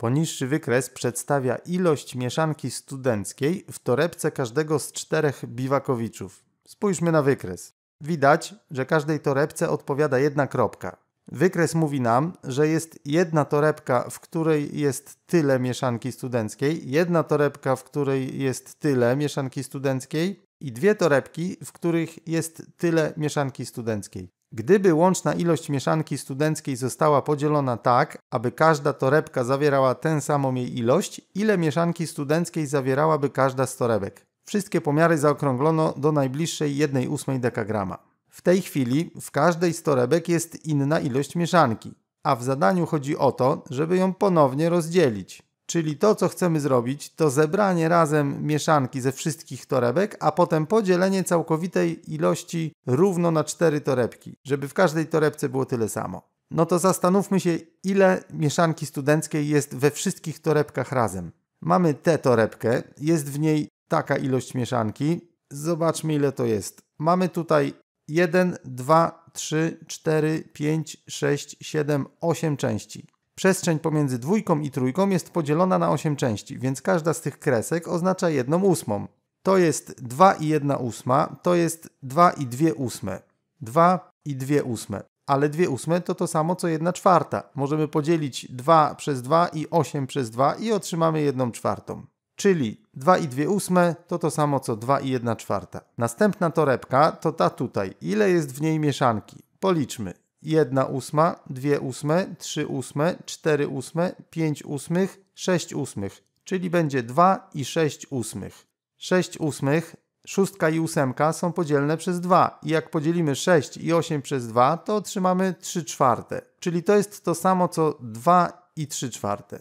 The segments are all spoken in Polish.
Poniższy wykres przedstawia ilość mieszanki studenckiej w torebce każdego z czterech biwakowiczów. Spójrzmy na wykres. Widać, że każdej torebce odpowiada jedna kropka. Wykres mówi nam, że jest jedna torebka, w której jest tyle mieszanki studenckiej, jedna torebka, w której jest tyle mieszanki studenckiej i dwie torebki, w których jest tyle mieszanki studenckiej. Gdyby łączna ilość mieszanki studenckiej została podzielona tak, aby każda torebka zawierała tę samą jej ilość, ile mieszanki studenckiej zawierałaby każda z torebek? Wszystkie pomiary zaokrąglono do najbliższej 1,8 dekagrama. W tej chwili w każdej z torebek jest inna ilość mieszanki, a w zadaniu chodzi o to, żeby ją ponownie rozdzielić. Czyli to, co chcemy zrobić, to zebranie razem mieszanki ze wszystkich torebek, a potem podzielenie całkowitej ilości równo na cztery torebki, żeby w każdej torebce było tyle samo. No to zastanówmy się, ile mieszanki studenckiej jest we wszystkich torebkach razem. Mamy tę torebkę, jest w niej taka ilość mieszanki. Zobaczmy, ile to jest. Mamy tutaj 1, 2, 3, 4, 5, 6, 7, 8 części. Przestrzeń pomiędzy dwójką i trójką jest podzielona na 8 części, więc każda z tych kresek oznacza jedną ósmą. To jest 2 i 1 ósma, to jest 2 i 2 ósme. 2 i 2 ósme. Ale 2 ósme to to samo co 1 czwarta. Możemy podzielić 2 przez 2 i 8 przez 2 i otrzymamy 1 czwartą. Czyli 2 i 2 ósme to to samo co 2 i 1 czwarta. Następna torebka to ta tutaj. Ile jest w niej mieszanki? Policzmy. 1 ósma, 2 ósme, 3 ósme, 4 ósme, 5 ósmych, 6 ósmych, czyli będzie 2 i 6 ósmych. 6 ósmych, szóstka i ósemka są podzielne przez 2 i jak podzielimy 6 i 8 przez 2, to otrzymamy 3 czwarte, czyli to jest to samo co 2 i 3 czwarte.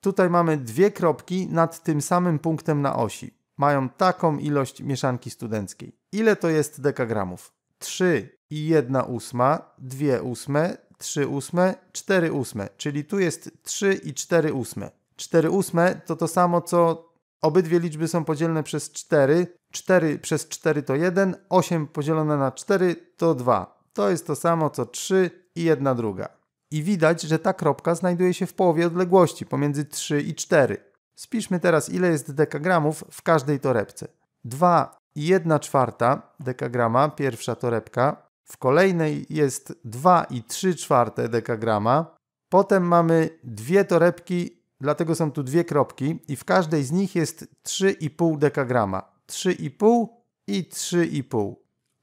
Tutaj mamy dwie kropki nad tym samym punktem na osi. Mają taką ilość mieszanki studenckiej. Ile to jest dekagramów? 3 i 1 ósma, 2 ósme, 3 ósme, 4 ósme. Czyli tu jest 3 i 4 ósme. 4 ósme to to samo co obydwie liczby są podzielne przez 4. 4 przez 4 to 1, 8 podzielone na 4 to 2. To jest to samo co 3 i 1 druga. I widać, że ta kropka znajduje się w połowie odległości pomiędzy 3 i 4. Spiszmy teraz ile jest dekagramów w każdej torebce. 2 1 czwarta dekagrama, pierwsza torebka. W kolejnej jest 2 i 3 czwarte dekagrama. Potem mamy dwie torebki, dlatego są tu dwie kropki i w każdej z nich jest 3,5 dekagrama. 3,5 i 3,5.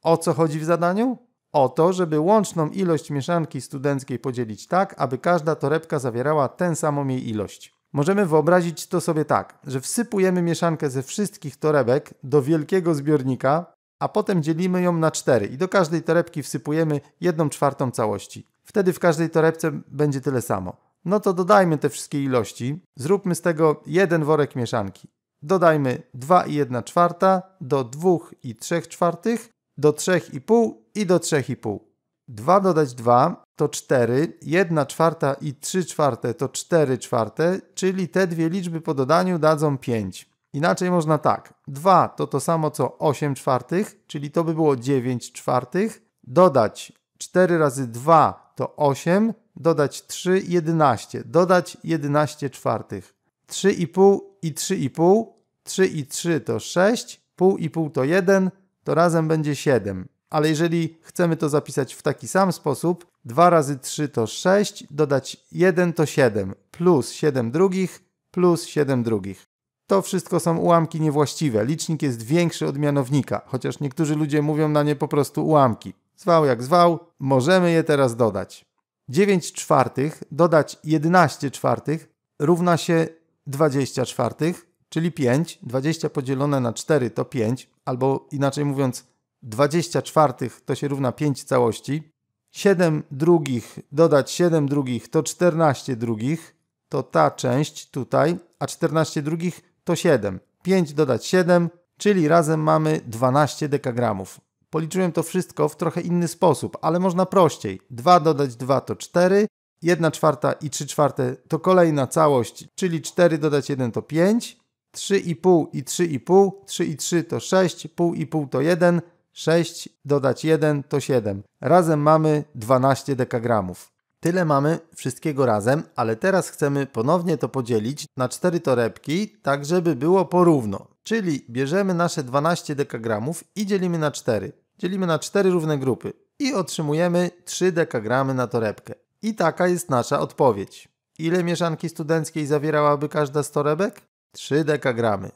O co chodzi w zadaniu? O to, żeby łączną ilość mieszanki studenckiej podzielić tak, aby każda torebka zawierała tę samą jej ilość. Możemy wyobrazić to sobie tak, że wsypujemy mieszankę ze wszystkich torebek do wielkiego zbiornika, a potem dzielimy ją na cztery i do każdej torebki wsypujemy jedną czwartą całości. Wtedy w każdej torebce będzie tyle samo. No to dodajmy te wszystkie ilości, zróbmy z tego jeden worek mieszanki. Dodajmy 2 i 1 czwarta do 2 i 3 czwartych, do 3,5 i do 3,5. 2 dodać 2 to 4, 1 czwarta i 3 czwarte to 4 czwarte, czyli te dwie liczby po dodaniu dadzą 5. Inaczej można tak, 2 to to samo co 8 czwartych, czyli to by było 9 czwartych, dodać 4 razy 2 to 8, dodać 3, 11, dodać 11 czwartych. 3,5 i 3,5, 3 i 3 to 6, pół i pół to 1, to razem będzie 7. Ale jeżeli chcemy to zapisać w taki sam sposób, 2 razy 3 to 6, dodać 1 to 7, plus 7 drugich, plus 7 drugich. To wszystko są ułamki niewłaściwe. Licznik jest większy od mianownika, chociaż niektórzy ludzie mówią na nie po prostu ułamki. Zwał jak zwał, możemy je teraz dodać. 9 czwartych dodać 11 czwartych równa się 20 czwartych, czyli 5. 20 podzielone na 4 to 5, albo inaczej mówiąc 20 czwartych to się równa 5 całości. 7 drugich dodać 7 drugich to 14 drugich, to ta część tutaj, a 14 drugich to 7. 5 dodać 7, czyli razem mamy 12 dekagramów. Policzyłem to wszystko w trochę inny sposób, ale można prościej. 2 dodać 2 to 4, 1 czwarta i 3 czwarte to kolejna całość, czyli 4 dodać 1 to 5, 3,5 i 3,5, 3 i 3 to 6, pół i pół to 1, 6 dodać 1 to 7. Razem mamy 12 dekagramów. Tyle mamy wszystkiego razem, ale teraz chcemy ponownie to podzielić na 4 torebki, tak żeby było porówno. Czyli bierzemy nasze 12 dekagramów i dzielimy na 4. Dzielimy na 4 równe grupy i otrzymujemy 3 dekagramy na torebkę. I taka jest nasza odpowiedź. Ile mieszanki studenckiej zawierałaby każda z torebek? 3 dekagramy.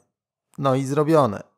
No i zrobione.